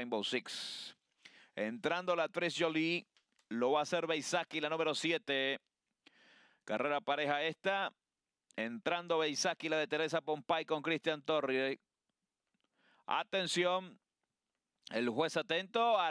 Rainbow Six. Entrando la Tres Jolie, lo va a hacer Beisaki, la número 7. Carrera pareja esta. Entrando Beisaki, la de Teresa Pompay con Cristian Torri. Atención, el juez atento. a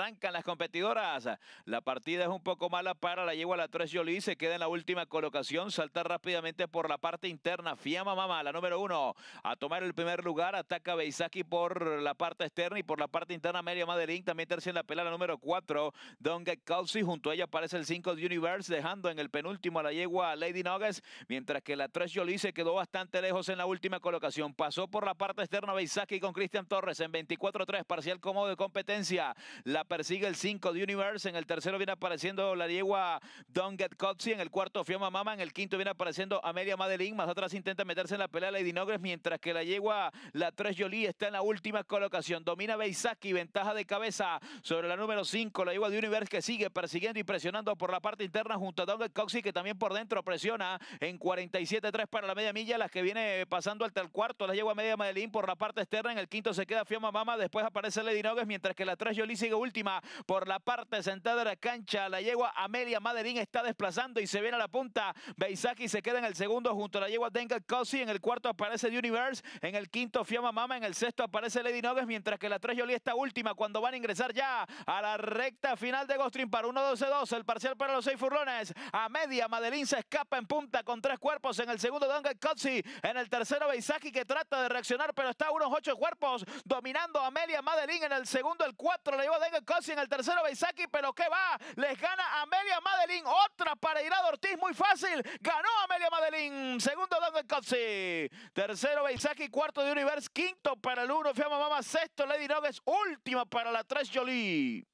Arrancan las competidoras. La partida es un poco mala para la yegua la 3 Jolie. Se queda en la última colocación. Salta rápidamente por la parte interna. Fiamma Mama, la número 1. A tomar el primer lugar. Ataca Beisaki por la parte externa y por la parte interna. Media Madeline. También tercera en la pelea número 4. Don Get Junto a ella aparece el 5 de Universe. Dejando en el penúltimo a la yegua Lady Nuggets. Mientras que la 3 Jolie se quedó bastante lejos en la última colocación. Pasó por la parte externa Beisaki con Cristian Torres en 24-3. Parcial cómodo de competencia. La persigue el 5 de Universe. En el tercero viene apareciendo la yegua Donget Get En el cuarto Fioma Mama. En el quinto viene apareciendo Amelia Madeline. Más atrás intenta meterse en la pelea Lady Nogres. Mientras que la yegua La 3 Jolie está en la última colocación. Domina Beisaki. Ventaja de cabeza sobre la número 5. La yegua de Universe que sigue persiguiendo y presionando por la parte interna junto a Donget Get Que también por dentro presiona en 47-3 para la media milla. Las que viene pasando hasta el cuarto. La yegua Media Madeline por la parte externa. En el quinto se queda Fioma Mama. Después aparece Lady Nogres. Mientras que la 3 Jolie sigue última por la parte sentada de la cancha. La yegua Amelia Madeline está desplazando y se viene a la punta. Beisaki se queda en el segundo junto a la yegua Dengel Cosi. En el cuarto aparece Universe. En el quinto Fiamma Mama. En el sexto aparece Lady Nogues. Mientras que la tres Jolie está última cuando van a ingresar ya a la recta final de Gostrim para 1-12-2. El parcial para los seis furlones. A media Madeline se escapa en punta con tres cuerpos. En el segundo Dengel Cosi. En el tercero Beisaki que trata de reaccionar pero está a unos ocho cuerpos dominando Amelia Madeline en el segundo, el cuatro la lleva Dengue en el tercero Beisaki, pero que va, les gana Amelia Madeline, otra para Irado Ortiz, muy fácil, ganó Amelia Madeline, segundo de Cozzi. tercero Beisaki, cuarto de Universe, quinto para el uno, Fiamma Mama, sexto Lady Nogues, última para la tres Jolie.